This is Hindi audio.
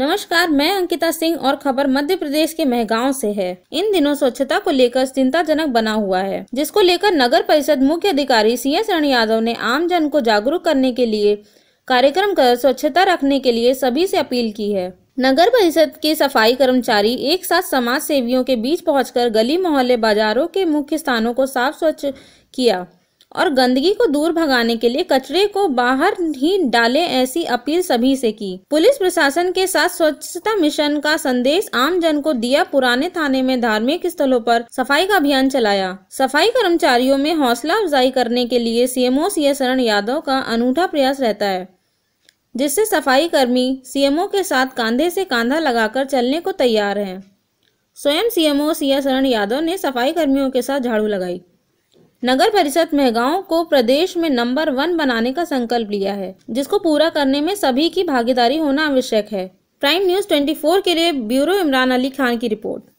नमस्कार मैं अंकिता सिंह और खबर मध्य प्रदेश के महगांव से है इन दिनों स्वच्छता को लेकर चिंताजनक बना हुआ है जिसको लेकर नगर परिषद मुख्य अधिकारी सी एस रण यादव ने आमजन को जागरूक करने के लिए कार्यक्रम कर स्वच्छता रखने के लिए सभी से अपील की है नगर परिषद के सफाई कर्मचारी एक साथ समाज सेवियों के बीच पहुंचकर गली मोहल्ले बाजारों के मुख्य स्थानों को साफ स्वच्छ किया और गंदगी को दूर भगाने के लिए कचरे को बाहर ही डाले ऐसी अपील सभी से की पुलिस प्रशासन के साथ स्वच्छता मिशन का संदेश आम जन को दिया पुराने थाने में धार्मिक स्थलों पर सफाई का अभियान चलाया सफाई कर्मचारियों में हौसला अफजाई करने के लिए सीएमओ सी शरण यादव का अनूठा प्रयास रहता है जिससे सफाई कर्मी सीएमओ के साथ कांधे से कांधा लगाकर चलने को तैयार हैं स्वयं सीएमओ सिया शरण यादव ने सफाई कर्मियों के साथ झाड़ू लगाई नगर परिषद मेहगांव को प्रदेश में नंबर वन बनाने का संकल्प लिया है जिसको पूरा करने में सभी की भागीदारी होना आवश्यक है प्राइम न्यूज 24 के लिए ब्यूरो इमरान अली खान की रिपोर्ट